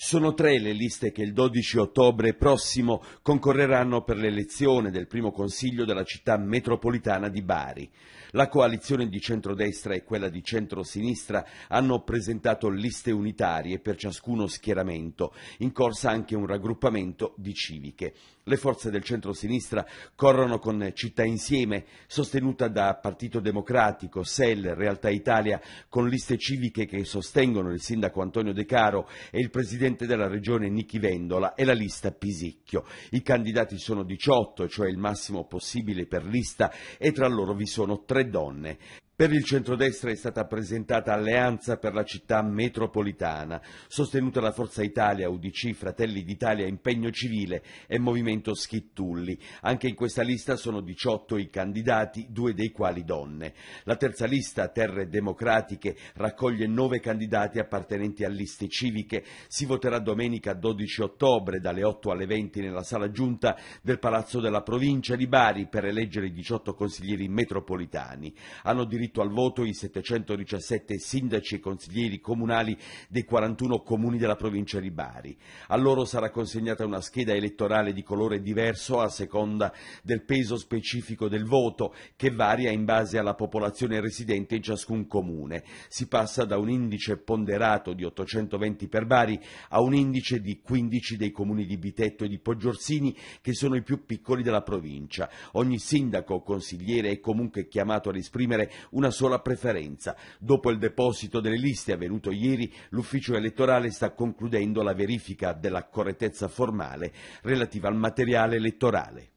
Sono tre le liste che il 12 ottobre prossimo concorreranno per l'elezione del primo consiglio della città metropolitana di Bari. La coalizione di centrodestra e quella di centrosinistra hanno presentato liste unitarie per ciascuno schieramento, in corsa anche un raggruppamento di civiche. Le forze del centrosinistra corrono con Città Insieme, sostenuta da Partito Democratico, SEL, Realtà Italia, con liste civiche che sostengono il sindaco Antonio De Caro e il presidente presidente della regione Nichi Vendola e la lista Pisicchio. I candidati sono 18, cioè il massimo possibile per lista, e tra loro vi sono tre donne. Per il centrodestra è stata presentata Alleanza per la città metropolitana, sostenuta da Forza Italia, UDC, Fratelli d'Italia, Impegno Civile e Movimento Schittulli. Anche in questa lista sono 18 i candidati, due dei quali donne. La terza lista, Terre Democratiche, raccoglie nove candidati appartenenti a liste civiche. Si voterà domenica 12 ottobre dalle 8 alle 20 nella sala giunta del Palazzo della Provincia di Bari per eleggere i 18 consiglieri metropolitani. Hanno diritto al voto i 717 sindaci e consiglieri comunali dei 41 comuni della provincia di Bari. A loro sarà consegnata una scheda elettorale di colore diverso a seconda del peso specifico del voto, che varia in base alla popolazione residente in ciascun comune. Si passa da un indice ponderato di 820 per Bari a un indice di 15 dei comuni di Bitetto e di Poggiorsini, che sono i più piccoli della provincia. Ogni sindaco, o consigliere è comunque chiamato ad esprimere una sola preferenza. Dopo il deposito delle liste avvenuto ieri, l'ufficio elettorale sta concludendo la verifica della correttezza formale relativa al materiale elettorale.